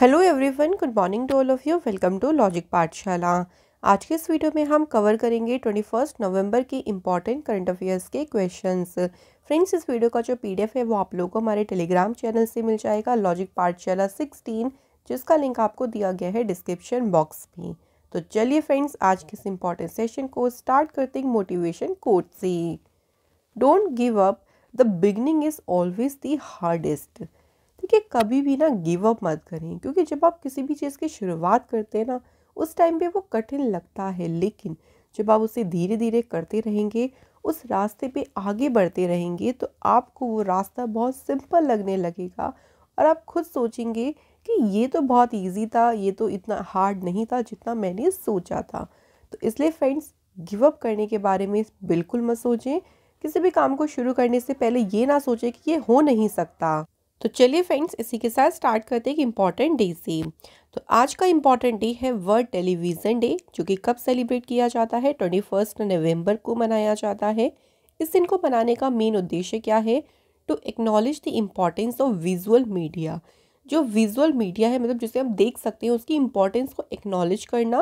Hello everyone good morning to all of you welcome to logic Pathshala आज के इस video में हम कवर करेंगे ट्वेंटी फर्स्ट नवंबर के इंपॉर्टेंट करंट अफेयर्स के क्वेश्चंस फ्रेंड्स इस वीडियो का जो पीडीएफ है वो आप लोगों को हमारे टेलीग्राम चैनल से मिल जाएगा लॉजिक पाठशाला सिक्सटीन जिसका लिंक आपको दिया गया है डिस्क्रिप्शन बॉक्स में तो चलिए फ्रेंड्स आज के इस इम्पॉर्टेंट सेशन को स्टार्ट करते हैं मोटिवेशन कोर्ट से don't give up the beginning is always the hardest देखिए कभी भी ना गिव अप मत करें क्योंकि जब आप किसी भी चीज़ की शुरुआत करते हैं ना उस टाइम पे वो कठिन लगता है लेकिन जब आप उसे धीरे धीरे करते रहेंगे उस रास्ते पे आगे बढ़ते रहेंगे तो आपको वो रास्ता बहुत सिंपल लगने लगेगा और आप खुद सोचेंगे कि ये तो बहुत ईजी था ये तो इतना हार्ड नहीं था जितना मैंने सोचा था तो इसलिए फ्रेंड्स गिव अप करने के बारे में बिल्कुल मत सोचें किसी भी काम को शुरू करने से पहले ये ना सोचें कि ये हो नहीं सकता तो चलिए फ्रेंड्स इसी के साथ स्टार्ट करते हैं एक इम्पॉर्टेंट डे से तो आज का इम्पॉर्टेंट डे है वर्ल्ड टेलीविज़न डे जो कि कब सेलिब्रेट किया जाता है ट्वेंटी फर्स्ट नवम्बर को मनाया जाता है इस दिन को मनाने का मेन उद्देश्य क्या है to acknowledge the importance of visual media जो विजुअल मीडिया है मतलब जिसे हम देख सकते हैं उसकी इम्पॉर्टेंस को एक्नॉलेज करना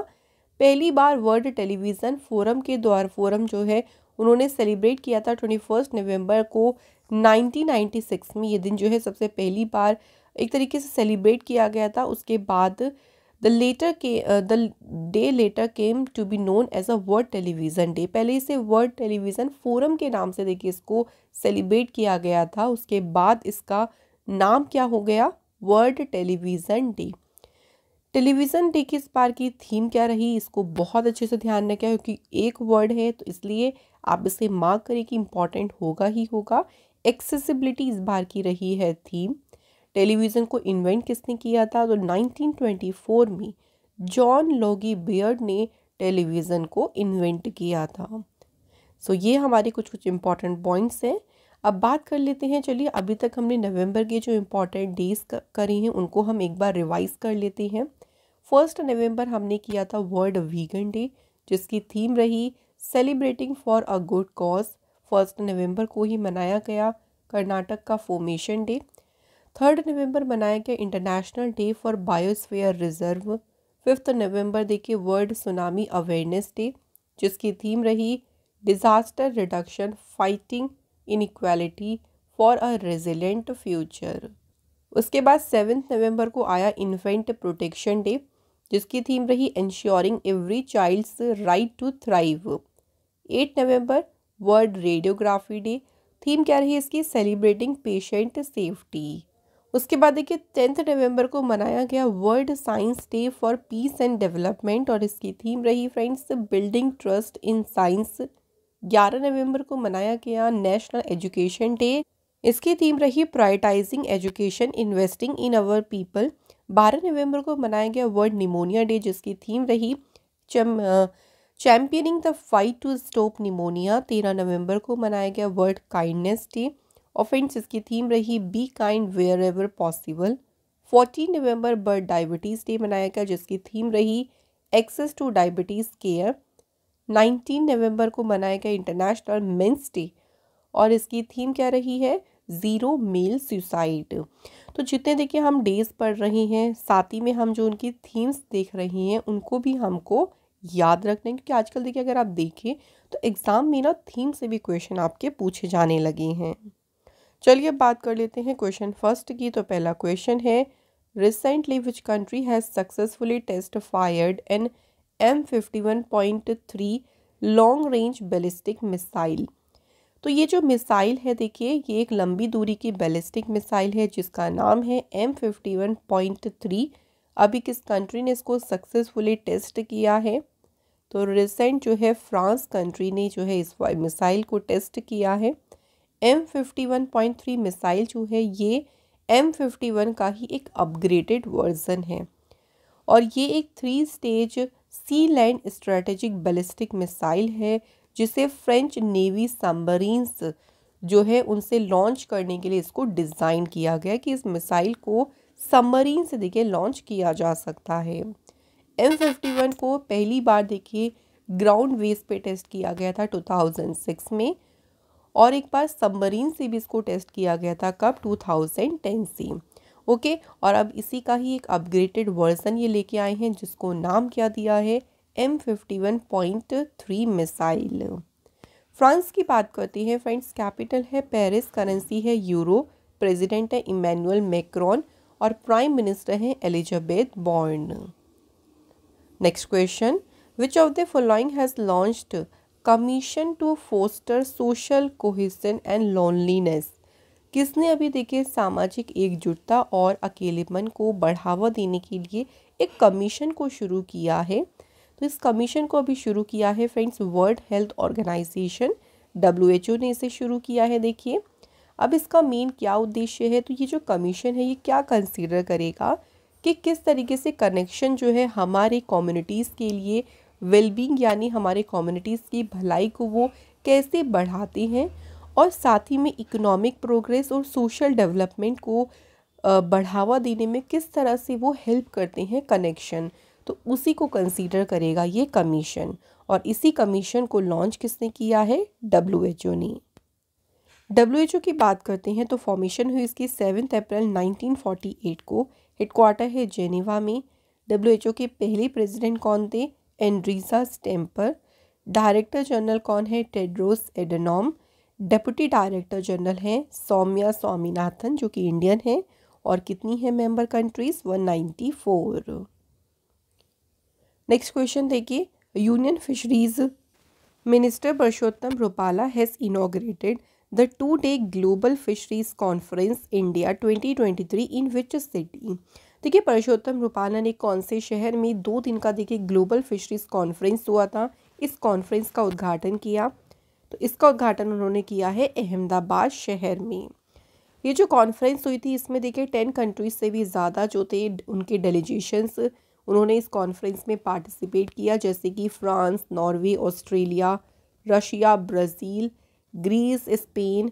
पहली बार वर्ल्ड टेलीविज़न फोरम के द्वारा फोरम जो है उन्होंने सेलिब्रेट किया था ट्वेंटी फर्स्ट नवम्बर को नाइनटीन नाइन्टी सिक्स में ये दिन जो है सबसे पहली बार एक तरीके से सेलिब्रेट किया गया था उसके बाद द लेटर के the day later came to be known as a world television day पहले इसे वर्ल्ड टेलीविज़न फोरम के नाम से देखिए इसको सेलिब्रेट किया गया था उसके बाद इसका नाम क्या हो गया world television day television day की इस बार की थीम क्या रही इसको बहुत अच्छे से ध्यान रखें क्योंकि एक वर्ड है तो इसलिए आप इसे मार्क करें कि इम्पॉर्टेंट होगा ही होगा एक्सेसिबिलिटी इस बार की रही है थीम टेलीविज़न को इन्वेंट किसने किया था तो 1924 में जॉन लॉगी बियर्ड ने टेलीविज़न को इन्वेंट किया था सो so, ये हमारे कुछ कुछ इम्पॉर्टेंट पॉइंट्स हैं अब बात कर लेते हैं चलिए अभी तक हमने नवंबर के जो इम्पॉर्टेंट डेज करे हैं उनको हम एक बार रिवाइज़ कर लेते हैं फर्स्ट नवंबर हमने किया था वर्ल्ड वीगन डे जिसकी थीम रही celebrating for a good cause first नवंबर को ही मनाया गया कर्नाटक का फॉर्मेशन डे थर्ड नवंबर मनाया गया international day for biosphere reserve fifth नवंबर देखिए वर्ल्ड सुनामी अवेयरनेस डे जिसकी थीम रही disaster reduction fighting inequality for a resilient future उसके बाद सेवेंथ नवंबर को आया इन्फेंट प्रोटेक्शन डे जिसकी थीम रही ensuring every child's right to thrive eight नवंबर वर्ल्ड रेडियोग्राफी डे थीम क्या रही इसकी सेलिब्रेटिंग पेशेंट सेफ्टी उसके बाद देखिए टेंथ नवंबर को मनाया गया world science day for peace and development और इसकी थीम रही friends building trust in science ग्यारह नवंबर को मनाया गया नेशनल एजुकेशन डे इसकी थीम रही prioritising education investing in our people बारह नवंबर को मनाया गया वर्ल्ड निमोनिया डे जिसकी थीम रही चम championing the fight to stop pneumonia तेरह नवंबर को मनाया गया वर्ल्ड काइंडनेस डे और फ्रेंड्स इसकी थीम रही be kind where wherever possible fourteen नवंबर बर्ड डायबिटीज़ डे मनाया गया जिसकी थीम रही access to diabetes care nineteen नवंबर को मनाया गया इंटरनेशनल मेंस डे और इसकी थीम क्या रही है ज़ीरो मेल सुसाइड तो जितने देखिए हम डेज पढ़ रहे हैं साथ ही में हम जो उनकी थीम्स देख रहे हैं उनको भी हमको याद रखना है क्योंकि आजकल देखिए अगर आप देखें तो एग्ज़ाम में ना थीम से भी क्वेश्चन आपके पूछे जाने लगे हैं चलिए बात कर लेते हैं क्वेश्चन फर्स्ट की तो पहला क्वेश्चन है recently which country has successfully test fired an M fifty one point three long range ballistic missile तो ये जो मिसाइल है देखिए ये एक लंबी दूरी की बैलिस्टिक मिसाइल है जिसका नाम है M fifty one point three अभी किस कंट्री ने इसको सक्सेसफुली टेस्ट किया है तो रिसेंट जो है फ्रांस कंट्री ने जो है इस मिसाइल को टेस्ट किया है M fifty one point three missile जो है ये एम फिफ्टी वन का ही एक अपग्रेडेड वर्जन है और ये एक three stage sea land strategic ballistic missile है जिसे फ्रेंच नेवी सम्बरीन्स जो है उनसे लॉन्च करने के लिए इसको डिज़ाइन किया गया कि इस मिसाइल को सम्बरीन से देखिए लॉन्च किया जा सकता है एम फिफ्टी वन को पहली बार देखिए ग्राउंड वेस पे टेस्ट किया गया था 2006 में और एक बार सबमरीन से भी इसको टेस्ट किया गया था कब 2010 से ओके और अब इसी का ही एक अपग्रेडेड वर्जन ये लेके आए हैं जिसको नाम क्या दिया है M fifty one point three missile France की बात करते हैं फ्रेंड्स कैपिटल है पेरिस करेंसी है यूरो प्रेसिडेंट है इमैनुअल मैक्रॉन और प्राइम मिनिस्टर हैं Elisabeth Borne next question which of the following has launched commission to foster social cohesion and loneliness किसने अभी देखे सामाजिक एकजुटता और अकेलेपन को बढ़ावा देने के लिए एक कमीशन को शुरू किया है तो इस कमीशन को अभी शुरू किया है friends world health organization W ने इसे शुरू किया है देखिए अब इसका मेन क्या उद्देश्य है तो ये जो कमीशन है ये क्या कंसिडर करेगा कि किस तरीके से कनेक्शन जो है हमारे कम्युनिटीज़ के लिए वेलबींग यानी हमारे कम्युनिटीज़ की भलाई को वो कैसे बढ़ाते हैं और साथ ही में इकोनॉमिक प्रोग्रेस और सोशल डेवलपमेंट को बढ़ावा देने में किस तरह से वो हेल्प करते हैं कनेक्शन तो उसी को कंसीडर करेगा ये कमीशन और इसी कमीशन को लॉन्च किसने किया है डब्ल्यू एच ओ ने डब्ल्यू एच ओ की बात करते हैं तो फॉर्मेशन हुई इसकी सेवन अप्रैल 1948 को हेडक्वार्टर है जेनेवा में डब्ल्यू एच ओ के पहले प्रेसिडेंट कौन थे एंड्रीजा स्टेम्पर डायरेक्टर जनरल कौन है Tedros Adhanom deputy director general हैं सौम्या स्वामीनाथन जो कि इंडियन हैं और कितनी है मेंबर कंट्रीज़ 194 नेक्स्ट क्वेश्चन देखिए union fisheries minister Parshottam Rupala has inaugurated the two day global fisheries conference India 2023 in which city देखिए परशोत्तम रूपाला ने कौन से शहर में दो दिन का देखिए ग्लोबल फिशरीज कॉन्फ्रेंस हुआ था इस कॉन्फ्रेंस का उद्घाटन किया तो इसका उद्घाटन उन्होंने किया है अहमदाबाद शहर में ये जो कॉन्फ्रेंस हुई थी इसमें देखिए टेन कंट्रीज से भी ज़्यादा जो थे उनके डेलीगेशंस उन्होंने इस कॉन्फ्रेंस में पार्टिसिपेट किया जैसे कि France Norway Australia Russia Brazil Greece Spain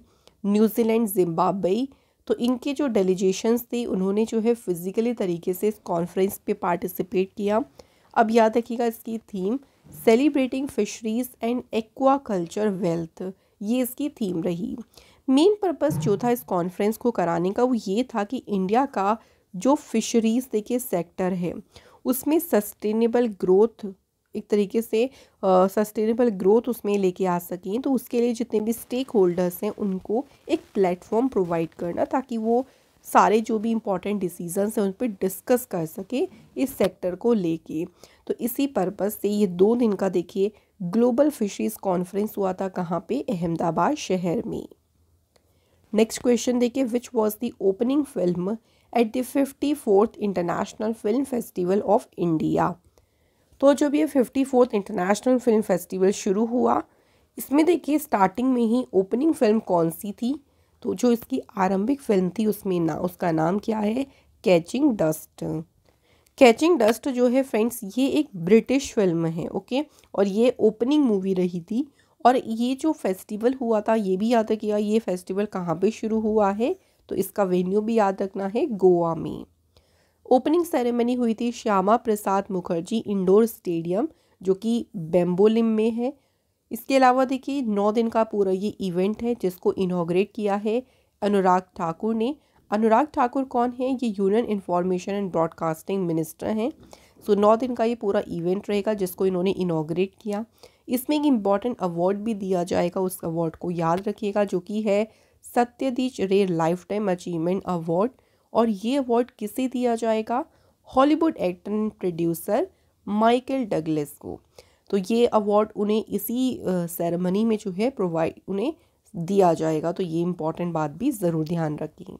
New Zealand Zimbabwe तो इनके जो डेलीगेशंस थे उन्होंने जो है फिज़िकली तरीके से इस कॉन्फ्रेंस पे पार्टिसिपेट किया अब याद रखिएगा इसकी theme celebrating fisheries and aquaculture wealth ये इसकी थीम रही मेन पर्पज़ जो था इस कॉन्फ्रेंस को कराने का वो ये था कि इंडिया का जो फिशरीज़ देखिए सेक्टर है उसमें सस्टेनेबल ग्रोथ एक तरीके से सस्टेनेबल uh, ग्रोथ उसमें लेके आ सकें तो उसके लिए जितने भी स्टेक होल्डर्स हैं उनको एक प्लेटफॉर्म प्रोवाइड करना ताकि वो सारे जो भी इम्पॉर्टेंट डिसीजंस हैं उन पर डिस्कस कर सके इस सेक्टर को लेके तो इसी पर्पज़ से ये दो दिन का देखिए ग्लोबल फिशरीज कॉन्फ्रेंस हुआ था कहाँ पे अहमदाबाद शहर में नेक्स्ट क्वेश्चन देखिए which was the opening film at the fifty fourth international film festival of India तो जब ये fifty fourth international film festival शुरू हुआ इसमें देखिए स्टार्टिंग में ही ओपनिंग फिल्म कौन सी थी तो जो इसकी आरंभिक फिल्म थी उसमें ना उसका नाम क्या है कैचिंग डस्ट कैचिंग डस्ट जो है फ्रेंड्स ये एक ब्रिटिश फिल्म है ओके और ये ओपनिंग मूवी रही थी और ये जो फेस्टिवल हुआ था ये भी याद किया ये फेस्टिवल कहाँ पे शुरू हुआ है तो इसका वेन्यू भी याद रखना है गोवा में ओपनिंग सेरेमनी हुई थी श्यामा प्रसाद मुखर्जी इंडोर स्टेडियम जो कि बेम्बोलिम में है इसके अलावा देखिए नौ दिन का पूरा ये इवेंट है जिसको इनाग्रेट किया है अनुराग ठाकुर ने अनुराग ठाकुर कौन है ये union information and broadcasting minister हैं सो नौ दिन का ये पूरा इवेंट रहेगा जिसको इन्होंने इनाग्रेट किया इसमें एक इम्पॉर्टेंट अवार्ड भी दिया जाएगा उस अवार्ड को याद रखिएगा जो कि है सत्यदीज रे लाइफ टाइम अचीवमेंट अवार्ड और ये अवार्ड किसे दिया जाएगा Hollywood actor and producer Michael Douglas को तो ये अवार्ड उन्हें इसी सेरेमनी में जो है प्रोवाइड उन्हें दिया जाएगा तो ये इम्पॉर्टेंट बात भी ज़रूर ध्यान रखें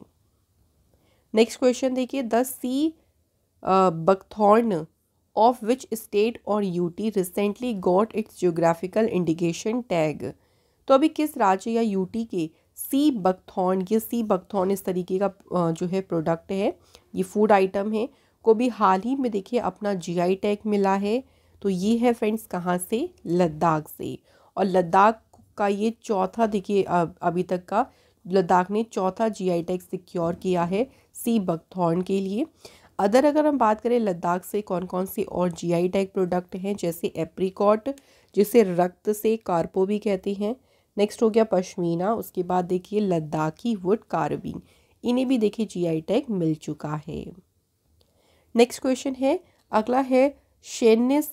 नेक्स्ट क्वेश्चन देखिए the sea buckthorn of which state और UT recently got its geographical indication tag तो अभी किस राज्य या यूटी के सी बकथॉर्न ये सी बकथॉर्न इस तरीके का जो है प्रोडक्ट है ये फूड आइटम है को भी हाल ही में देखिए अपना जीआई टैग मिला है तो ये है फ्रेंड्स कहाँ से लद्दाख से और लद्दाख का ये चौथा देखिए अभी तक का लद्दाख ने चौथा जीआई टैग सिक्योर किया है सी बकथॉर्न के लिए अदर अगर हम बात करें लद्दाख से कौन कौन से और जीआई टैग प्रोडक्ट हैं जैसे एप्रीकॉट जिसे रक्त से कार्पो भी कहते हैं नेक्स्ट हो गया पश्मीना उसके बाद देखिए लद्दाखी वुड कार्विंग इन्हें भी देखिए जीआई टैग मिल चुका है नेक्स्ट क्वेश्चन है अगला है Sheynnis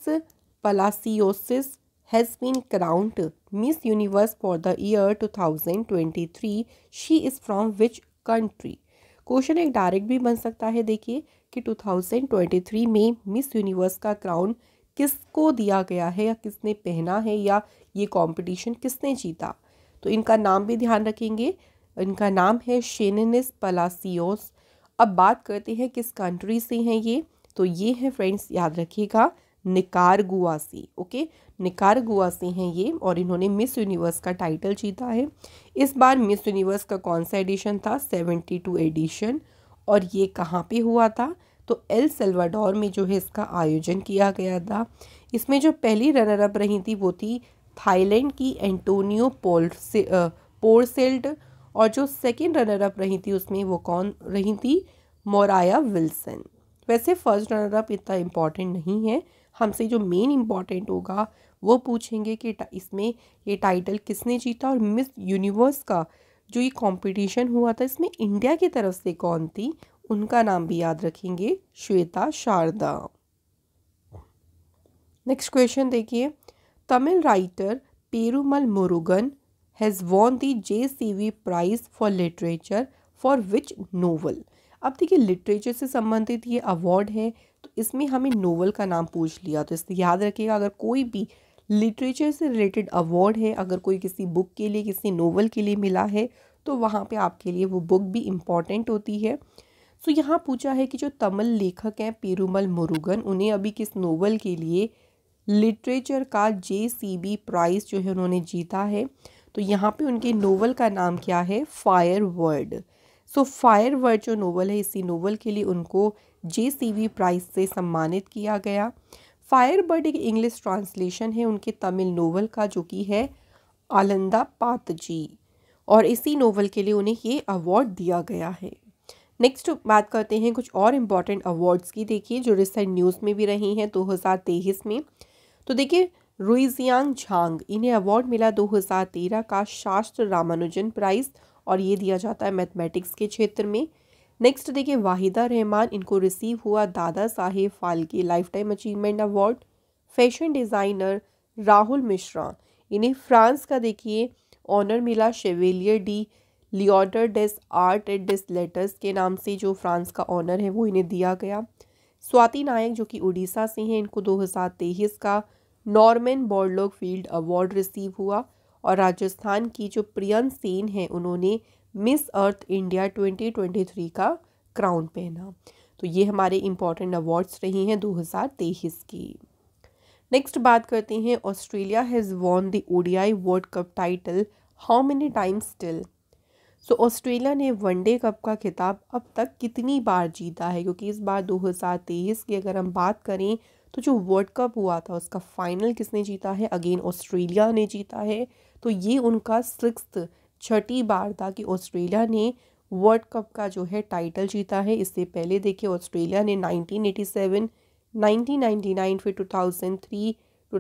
Palacios has been crowned Miss Universe for the year 2023 she is from which country question एक डायरेक्ट भी बन सकता है देखिए कि 2023 में मिस यूनिवर्स का क्राउन किसको दिया गया है या किसने पहना है या ये कंपटीशन किसने जीता तो इनका नाम भी ध्यान रखेंगे इनका नाम है शेनिस पलासियोस अब बात करते हैं किस कंट्री से हैं ये तो ये है फ्रेंड्स याद रखिएगा निकारगुआ से ओके निकारगुआ से हैं ये और इन्होंने मिस यूनिवर्स का टाइटल जीता है इस बार मिस यूनिवर्स का कौन सा एडिशन था सेवेंटी टू एडिशन और ये कहाँ पे हुआ था तो एल सेल्वाडोर में जो है इसका आयोजन किया गया था इसमें जो पहली रनर अप रही थी वो थी थाईलैंड की एंटोनियो पोल से पोरसेल्ड और जो सेकेंड रनर अप रही थी उसमें वो कौन रही थी मोराया विल्सन वैसे फर्स्ट रनर अप इतना इम्पॉर्टेंट नहीं है हमसे जो मेन इम्पॉर्टेंट होगा वो पूछेंगे कि इसमें ये टाइटल किसने जीता और मिस यूनिवर्स का जो ये कंपटीशन हुआ था इसमें इंडिया की तरफ से कौन थी उनका नाम भी याद रखेंगे श्वेता शारदा नेक्स्ट क्वेश्चन देखिए Tamil writer Perumal Murugan has won the J C B prize for literature for which novel अब देखिए लिटरेचर से संबंधित ये अवार्ड है तो इसमें हमें नोवल का नाम पूछ लिया तो इससे याद रखिएगा अगर कोई भी लिटरेचर से रिलेटेड अवार्ड है अगर कोई किसी बुक के लिए किसी नोवल के लिए मिला है तो वहाँ पे आपके लिए वो बुक भी इम्पॉर्टेंट होती है सो तो so, यहाँ पूछा है कि जो तमिल लेखक हैं पेरूमल मुरुगन उन्हें अभी किस नोवेल के लिए लिटरेचर का जे सी बी प्राइज़ जो है उन्होंने जीता है तो यहाँ पे उनके नोवेल का नाम क्या है fire bird so fire bird जो नोवेल है इसी नोवेल के लिए उनको जे सी बी प्राइज़ से सम्मानित किया गया फायर बर्ड एक इंग्लिश ट्रांसलेशन है उनके तमिल नोवेल का जो कि है आलंदा पात जी और इसी नोवेल के लिए उन्हें ये अवार्ड दिया गया है नेक्स्ट बात करते हैं कुछ और इम्पॉर्टेंट अवार्ड्स की देखिए जो रिसेंट न्यूज़ में भी रही हैं दो हज़ार तेईस में तो देखिए रुइजियांग झांग इन्हें अवार्ड मिला 2013 का शास्त्र रामानुजन प्राइज़ और ये दिया जाता है मैथमेटिक्स के क्षेत्र में नेक्स्ट देखिए वाहिदा रहमान इनको रिसीव हुआ Dada Saheb Phalke lifetime achievement award fashion designer Rahul Mishra इन्हें फ्रांस का देखिए ऑनर मिला Chevalier de l'Ordre des Arts and des Lettres के नाम से जो फ्रांस का ऑनर है वो इन्हें दिया गया स्वाति नायक जो कि उड़ीसा से हैं इनको दो का Norman Borlaug field award receive हुआ और राजस्थान की जो प्रियन सेन है उन्होंने मिस अर्थ इंडिया 2023 का क्राउन पहना तो ये हमारे इम्पॉर्टेंट अवार्ड्स रही हैं 2023 की नेक्स्ट बात करते हैं Australia has won the ODI world cup title how many times still so Australia ने वनडे कप का खिताब अब तक कितनी बार जीता है क्योंकि इस बार 2023 की अगर हम बात करें तो जो वर्ल्ड कप हुआ था उसका फाइनल किसने जीता है अगेन ऑस्ट्रेलिया ने जीता है तो ये उनका सिक्स छठी बार था कि ऑस्ट्रेलिया ने वर्ल्ड कप का जो है टाइटल जीता है इससे पहले देखिए ऑस्ट्रेलिया ने 1987, 1999 फिर 2003,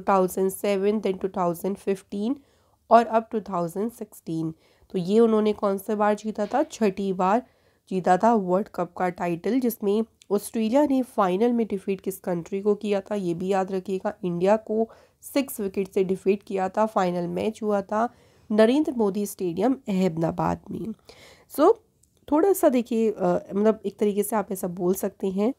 2007 देन 2015 और अब 2016 तो ये उन्होंने कौन से बार जीता था छठी बार जीता था वर्ल्ड कप का टाइटल जिसमें ऑस्ट्रेलिया ने फाइनल में डिफीट किस कंट्री को किया था ये भी याद रखिएगा इंडिया को सिक्स विकेट से डिफीट किया था फाइनल मैच हुआ था नरेंद्र मोदी स्टेडियम अहमदाबाद में सो so, थोड़ा सा देखिए मतलब एक तरीके से आप ऐसा बोल सकते हैं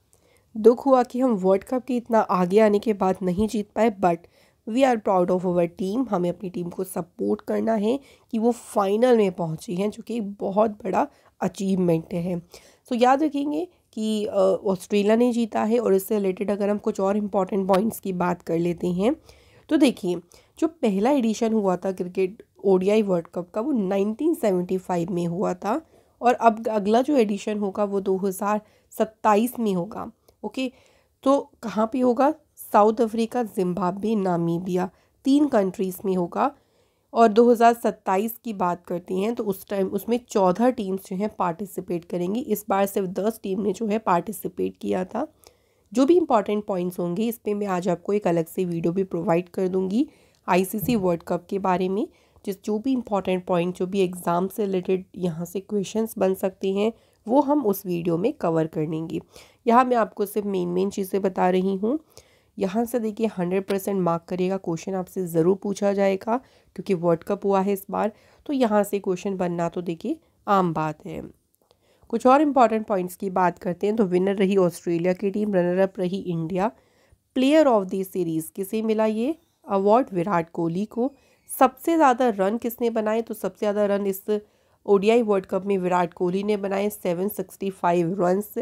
दुख हुआ कि हम वर्ल्ड कप के इतना आगे आने के बाद नहीं जीत पाए but we are proud of our team हमें अपनी टीम को सपोर्ट करना है कि वो फाइनल में पहुंची हैं जो कि बहुत बड़ा अचीवमेंट है सो so, याद रखेंगे कि ऑस्ट्रेलिया ने जीता है और इससे रिलेटेड अगर हम कुछ और इम्पॉर्टेंट पॉइंट्स की बात कर लेते हैं तो देखिए जो पहला एडिशन हुआ था क्रिकेट ओडीआई वर्ल्ड कप का वो 1975 में हुआ था और अब अगला जो एडिशन होगा वो 2027 में होगा ओके तो कहाँ पे होगा साउथ अफ्रीका जिम्बाब्वे नामीबिया तीन कंट्रीज़ में होगा और 2027 की बात करते हैं तो उस टाइम उसमें चौदह टीम्स जो हैं पार्टिसिपेट करेंगी इस बार सिर्फ दस टीम ने जो है पार्टिसिपेट किया था जो भी इम्पॉर्टेंट पॉइंट्स होंगे इस पर मैं आज आपको एक अलग से वीडियो भी प्रोवाइड कर दूंगी आईसीसी वर्ल्ड कप के बारे में जिस जो भी इम्पॉर्टेंट पॉइंट जो भी एग्ज़ाम से रिलेटेड यहाँ से क्वेश्चन बन सकते हैं वो हम उस वीडियो में कवर कर लेंगे यहाँ मैं आपको सिर्फ मेन मेन चीज़ें बता रही हूँ यहाँ से देखिए हंड्रेड परसेंट मार्क करिएगा क्वेश्चन आपसे ज़रूर पूछा जाएगा क्योंकि वर्ल्ड कप हुआ है इस बार तो यहाँ से क्वेश्चन बनना तो देखिए आम बात है कुछ और इम्पॉर्टेंट पॉइंट्स की बात करते हैं तो विनर रही ऑस्ट्रेलिया की टीम रनर अप रही India player of the series किसे मिला ये अवार्ड विराट कोहली को सबसे ज़्यादा रन किसने बनाए तो सबसे ज़्यादा रन इस ओडीआई वर्ल्ड कप में विराट कोहली ने बनाए सेवन सिक्सटी फाइव रन्स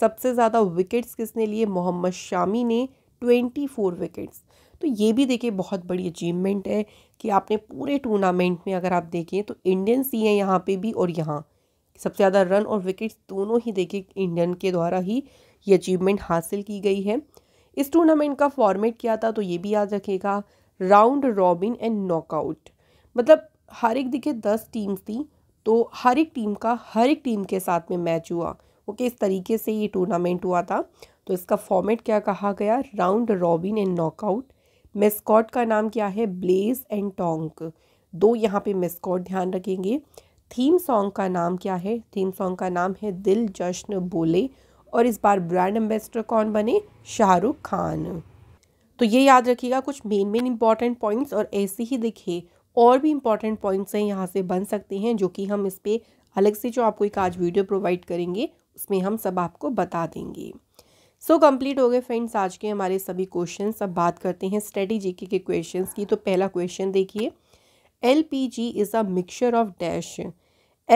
सबसे ज़्यादा विकेट्स किसने लिए मोहम्मद शामी ने ट्वेंटी फोर विकेट्स तो ये भी देखिए बहुत बड़ी अचीवमेंट है कि आपने पूरे टूर्नामेंट में अगर आप देखें तो इंडियंस ही हैं यहाँ पे भी और यहाँ सबसे ज़्यादा रन और विकेट्स दोनों ही देखिए इंडियन के द्वारा ही ये अचीवमेंट हासिल की गई है इस टूर्नामेंट का फॉर्मेट क्या था तो ये भी याद रखेगा राउंड रॉबिन एंड नॉकआउट मतलब हर एक देखिए दस टीम्स थी तो हर एक टीम का हर एक टीम के साथ में मैच हुआ ओके इस तरीके से ये टूर्नामेंट हुआ था तो इसका फॉर्मेट क्या कहा गया round robin and knockout mascot का नाम क्या है ब्लेज एंड टोंक दो यहाँ पे मेस्कॉट ध्यान रखेंगे थीम सॉन्ग का नाम क्या है थीम सॉन्ग का नाम है दिल जश्न बोले और इस बार ब्रांड एम्बेसडर कौन बने शाहरुख खान तो ये याद रखिएगा कुछ मेन मेन इंपॉर्टेंट पॉइंट्स और ऐसे ही देखिए और भी इंपॉर्टेंट पॉइंट्स हैं यहाँ से बन सकते हैं जो कि हम इस पर अलग से जो आपको एक आज वीडियो प्रोवाइड करेंगे उसमें हम सब आपको बता देंगे सो कंप्लीट हो गए फ्रेंड्स आज के हमारे सभी क्वेश्चन अब बात करते हैं स्ट्रेटी के क्वेश्चन की तो पहला क्वेश्चन देखिए L P G is a mixture of dash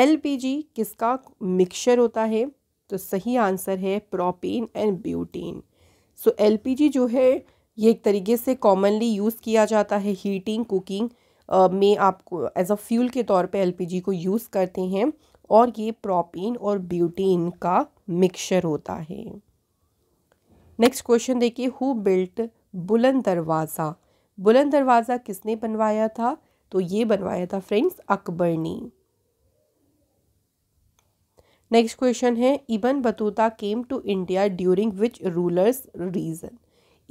L P G किसका मिक्सचर होता है तो सही आंसर है propane and butane so L P G जो है ये एक तरीके से कॉमनली यूज़ किया जाता है हीटिंग कुकिंग uh, में आपको एज अ फ्यूल के तौर पे जी को यूज़ करते हैं और ये प्रोपेन और ब्यूटीन का मिक्सचर होता है नेक्स्ट क्वेश्चन देखिए हु बिल्ट बुलंद दरवाज़ा बुलंद दरवाज़ा किसने बनवाया था तो ये बनवाया था फ्रेंड्स अकबर ने नेक्स्ट क्वेश्चन है Ibn Battuta came to India during which rulers reign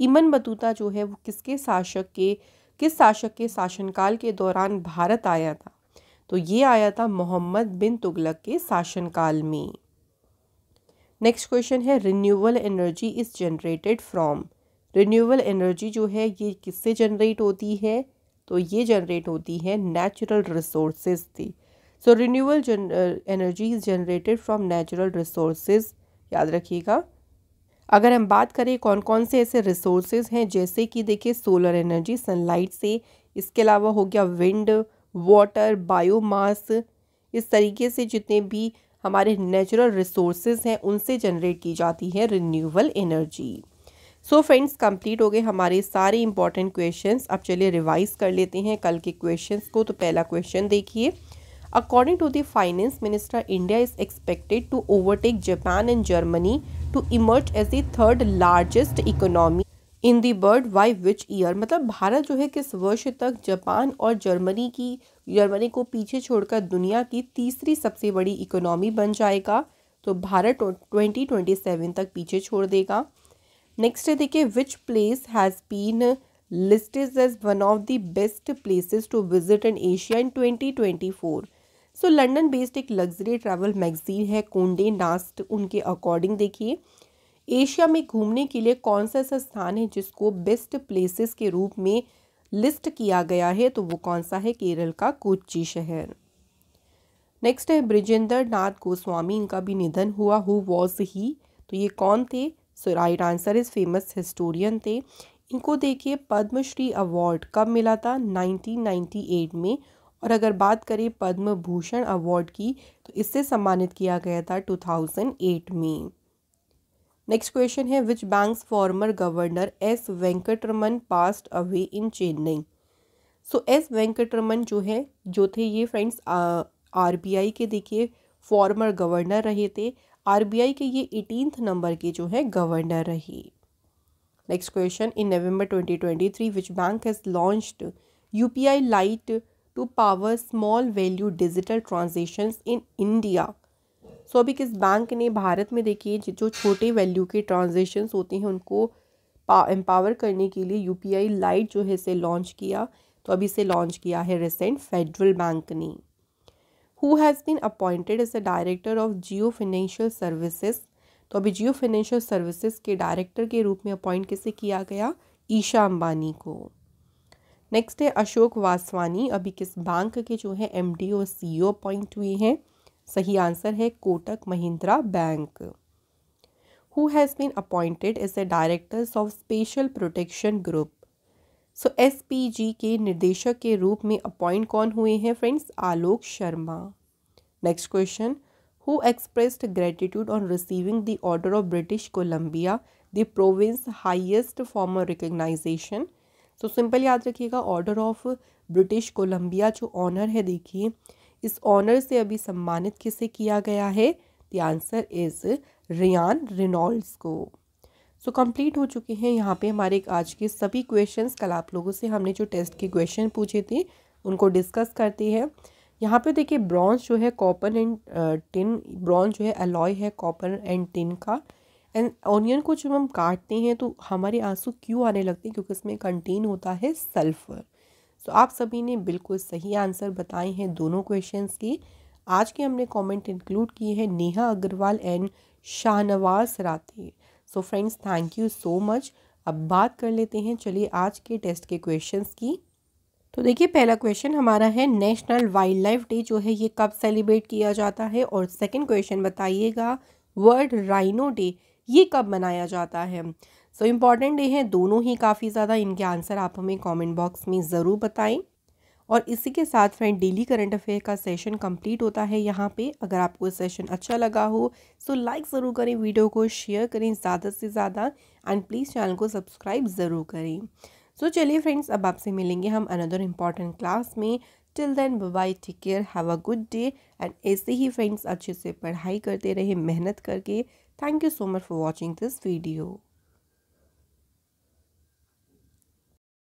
Ibn Battuta जो है वो किसके शासक के किस शासक के शासनकाल के दौरान भारत आया था तो ये आया था मोहम्मद बिन तुगलक के शासनकाल में नेक्स्ट क्वेश्चन है renewable energy is generated from renewable energy जो है ये किससे जनरेट होती है तो ये जनरेट होती है नेचुरल रिसोर्सेज से so renewable energy is generated from natural resources याद रखिएगा अगर हम बात करें कौन कौन से ऐसे रिसोर्सेज हैं जैसे कि देखिए सोलर एनर्जी सनलाइट से इसके अलावा हो गया विंड वाटर बायोमास इस तरीके से जितने भी हमारे नेचुरल रिसोर्सेज हैं उनसे जनरेट की जाती है renewable energy so friends complete हो गए हमारे सारे इंपॉर्टेंट क्वेश्चंस अब चलिए रिवाइज कर लेते हैं कल के क्वेश्चंस को तो पहला क्वेश्चन देखिए according to the finance minister India is expected to overtake Japan and Germany to emerge as the third largest economy in the world by which year? मतलब भारत जो है किस वर्ष तक जापान और जर्मनी की जर्मनी को पीछे छोड़कर दुनिया की तीसरी सबसे बड़ी इकोनॉमी बन जाएगा तो भारत ट्वेंटी ट्वेंटी सेवन तक पीछे छोड़ देगा नेक्स्ट है देखिए which place has been one of the best the to visit to Asia in twenty twenty 2024. So London based एक लग्जरी ट्रैवल मैगजीन है कोंडे नास्ट उनके अकॉर्डिंग देखिए एशिया में घूमने के लिए कौन सा ऐसा स्थान है जिसको बेस्ट प्लेसेस के रूप में लिस्ट किया गया है तो वो कौन सा है केरल का कोच्चि शहर नेक्स्ट है ब्रिजेंद्र नाथ गोस्वामी इनका भी निधन हुआ हु वॉज ही तो ये कौन थे so right answer is famous historian थे इनको देखिए पद्मश्री अवार्ड कब मिला था 1998 में और अगर बात करें पद्म भूषण अवार्ड की तो इससे सम्मानित किया गया था 2008 में नेक्स्ट क्वेश्चन है which banks former governor S Venkataraman passed away in Chennai so S Venkataraman जो है जो थे ये फ्रेंड्स आरबीआई के देखिए फॉर्मर गवर्नर रहे थे आरबीआई के ये एटीनथ नंबर के जो है गवर्नर रहे next question in November 2023 which bank has launched UPI lite to power small value digital transaction in India so अभी किस बैंक ने भारत में देखिए जो छोटे वैल्यू के ट्रांजेक्शन्स होते हैं उनको एम्पावर करने के लिए यू पी आई लाइट जो है इसे लॉन्च किया तो अभी इसे लॉन्च किया है रिसेंट फेडरल बैंक ने who has been appointed as a director of Jio financial services तो अभी जियो फिनेंशियल सर्विसेज के डायरेक्टर के रूप में अपॉइंट किसे किया गया ईशा अंबानी को नेक्स्ट है अशोक वासवानी अभी किस बैंक के जो है एम डी और सी अपॉइंट e हुए हैं सही आंसर है Kotak Mahindra bank who has been appointed as a directors of special protection group so एस के निर्देशक के रूप में अपॉइंट कौन हुए हैं friends Alok Sharma next question who expressed gratitude on receiving the order of British Columbia the province highest form of recognition so simple याद रखिएगा ऑर्डर ऑफ ब्रिटिश कोलंबिया जो ऑनर है देखिए इस ऑनर से अभी सम्मानित किसे किया गया है the answer is Ryan Reynolds को सो so, कंप्लीट हो चुके हैं यहाँ पे हमारे आज के सभी क्वेश्चंस कल आप लोगों से हमने जो टेस्ट के क्वेश्चन पूछे थे उनको डिस्कस करते हैं यहाँ पे देखिए ब्रॉन्ज जो है कॉपर एंड टिन ब्रॉन्ज जो है अलॉय है कॉपर एंड टिन का एंड ऑनियन को जब हम काटते हैं तो हमारे आंसू क्यों आने लगते हैं क्योंकि इसमें कंटेन होता है सल्फ़र तो आप सभी ने बिल्कुल सही आंसर बताए हैं दोनों क्वेश्चंस की आज के हमने कमेंट इंक्लूड किए हैं Neha Agarwal and Shahnawaz Rati so friends thank you so much अब बात कर लेते हैं चलिए आज के टेस्ट के क्वेश्चंस की तो देखिए पहला क्वेश्चन हमारा है नेशनल वाइल्ड लाइफ डे जो है ये कब सेलिब्रेट किया जाता है और सेकंड क्वेश्चन बताइएगा वर्ल्ड राइनो डे ये कब मनाया जाता है सो इम्पॉर्टेंट ये हैं दोनों ही काफ़ी ज़्यादा इनके आंसर आप हमें कमेंट बॉक्स में ज़रूर बताएं और इसी के साथ फ्रेंड डेली करंट अफेयर का सेशन कंप्लीट होता है यहाँ पे अगर आपको सेशन अच्छा लगा हो सो तो लाइक ज़रूर करें वीडियो को शेयर करें ज़्यादा से ज़्यादा एंड प्लीज़ चैनल को सब्सक्राइब ज़रूर करें सो so, चलिए फ्रेंड्स अब आपसे मिलेंगे हम अनदर इम्पॉर्टेंट क्लास में till then bye take care have a good day and ऐसे ही फ्रेंड्स अच्छे से पढ़ाई करते रहे मेहनत करके thank you so much for watching this video